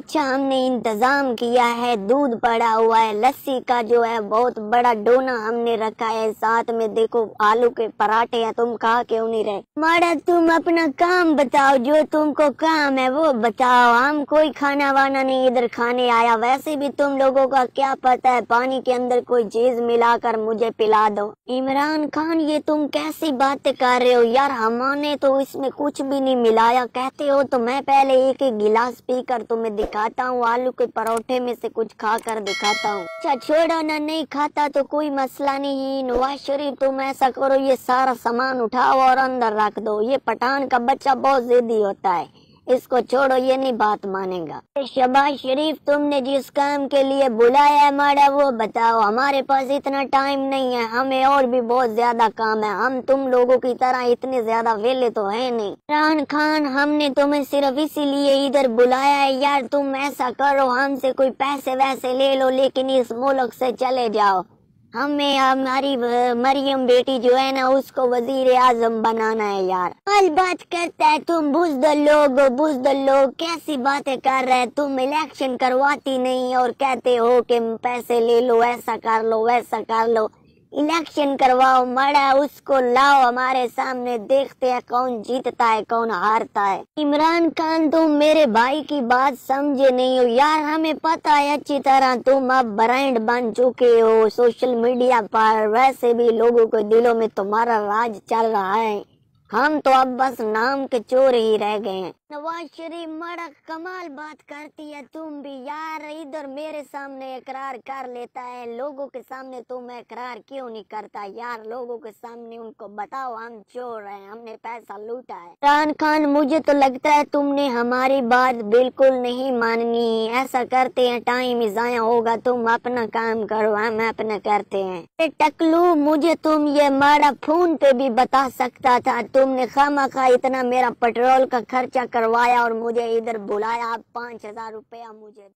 अच्छा हमने इंतज़ाम किया है दूध पड़ा हुआ है लस्सी का जो है बहुत बड़ा डोना हमने रखा है साथ में देखो आलू के पराठे हैं तुम खा क्यों नहीं रहे माड़ा तुम अपना काम बताओ जो तुमको काम है वो बताओ हम कोई खाना वाना नहीं इधर खाने आया वैसे भी तुम लोगों का क्या पता है पानी के अंदर कोई चीज मिलाकर मुझे पिला दो इमरान खान ये तुम कैसी बातें कर रहे हो यार हमने तो इसमें कुछ भी नहीं मिलाया कहते हो तो मैं पहले एक एक गिलास पीकर तुम्हें दिखाता हूँ आलू के परोठे में से कुछ खा कर दिखाता हूँ अच्छा छोड़ो ना नहीं खाता तो कोई मसला नहीं नवाज शरीफ तुम ऐसा करो ये सारा सामान उठाओ और अंदर रख दो ये पठान का बच्चा बहुत जिद्दी होता है इसको छोड़ो ये नहीं बात मानेगा शबाज शरीफ तुमने जिस काम के लिए बुलाया है माड़ा वो बताओ हमारे पास इतना टाइम नहीं है हमें और भी बहुत ज्यादा काम है हम तुम लोगों की तरह इतने ज्यादा वेले तो है नहीं इमरान खान हमने तुम्हें सिर्फ इसीलिए इधर बुलाया है यार तुम ऐसा करो हमसे कोई पैसे वैसे ले लो लेकिन इस मुल्क से चले जाओ हमें हमारी मरियम बेटी जो है ना उसको वजीर आजम बनाना है यार कल बात करता है तुम बुजदल लोग बुजदल लोग कैसी बातें कर रहे तुम इलेक्शन करवाती नहीं और कहते हो कि पैसे ले लो ऐसा कर लो वैसा कर लो इलेक्शन करवाओ मरा उसको लाओ हमारे सामने देखते हैं कौन जीतता है कौन हारता है इमरान खान तुम मेरे भाई की बात समझे नहीं हो यार हमें पता है अच्छी तरह तुम अब ब्रांड बन चुके हो सोशल मीडिया पर वैसे भी लोगों के दिलों में तुम्हारा राज चल रहा है हम तो अब बस नाम के चोर ही रह गए हैं नवाज शरीफ मड़क कमाल बात करती है तुम भी यार इधर मेरे सामने इकरार कर लेता है लोगों के सामने तुम तो इकरार क्यों नहीं करता यार लोगों के सामने उनको बताओ हम चोर हैं हमने पैसा लूटा है इमरान खान मुझे तो लगता है तुमने हमारी बात बिल्कुल नहीं माननी ऐसा करते हैं टाइम जाया होगा तुम अपना काम करो हम अपना करते हैं टकलू मुझे तुम ये मारा फोन पे भी बता सकता था तुमने खामा खा इतना मेरा पेट्रोल का खर्चा कर करवाया और मुझे इधर बुलाया पाँच हजार रुपया मुझे